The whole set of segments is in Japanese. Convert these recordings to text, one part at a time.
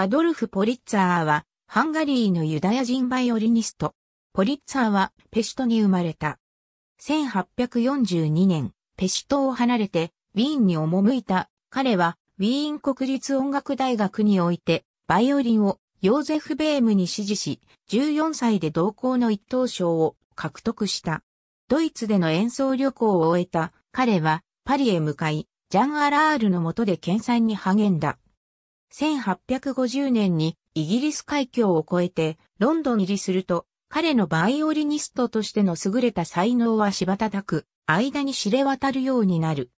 アドルフ・ポリッツァーは、ハンガリーのユダヤ人バイオリニスト。ポリッツァーは、ペシュトに生まれた。1842年、ペシュトを離れて、ウィーンに赴いた。彼は、ウィーン国立音楽大学において、バイオリンをヨーゼフ・ベームに指示し、14歳で同校の一等賞を獲得した。ドイツでの演奏旅行を終えた彼はパリへ向かい、ジャン・アラールの下で研鑽に励んだ。1850年にイギリス海峡を越えてロンドン入りすると、彼のバイオリニストとしての優れた才能はたく、間に知れ渡るようになる。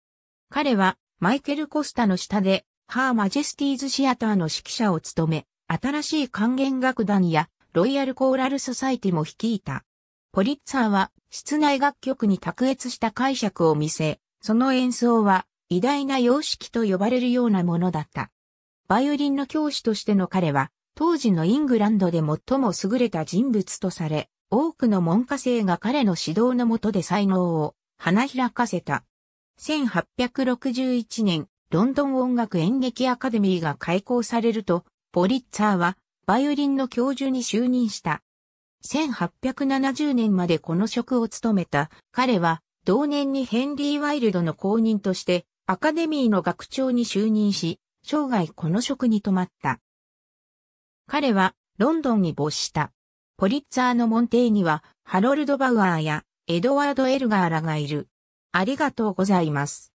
彼はマイケル・コスタの下で、ハー・マジェスティーズ・シアターの指揮者を務め、新しい管弦楽団やロイヤル・コーラル・ソサイティも率いた。ポリッツァーは室内楽曲に卓越した解釈を見せ、その演奏は偉大な様式と呼ばれるようなものだった。バイオリンの教師としての彼は、当時のイングランドで最も優れた人物とされ、多くの門下生が彼の指導の下で才能を花開かせた。1861年、ロンドン音楽演劇アカデミーが開校されると、ポリッツァーはバイオリンの教授に就任した。1870年までこの職を務めた彼は同年にヘンリー・ワイルドの後任としてアカデミーの学長に就任し、生涯この職に留まった。彼はロンドンに没した。ポリッツァーの門弟にはハロルド・バウアーやエドワード・エルガーらがいる。ありがとうございます。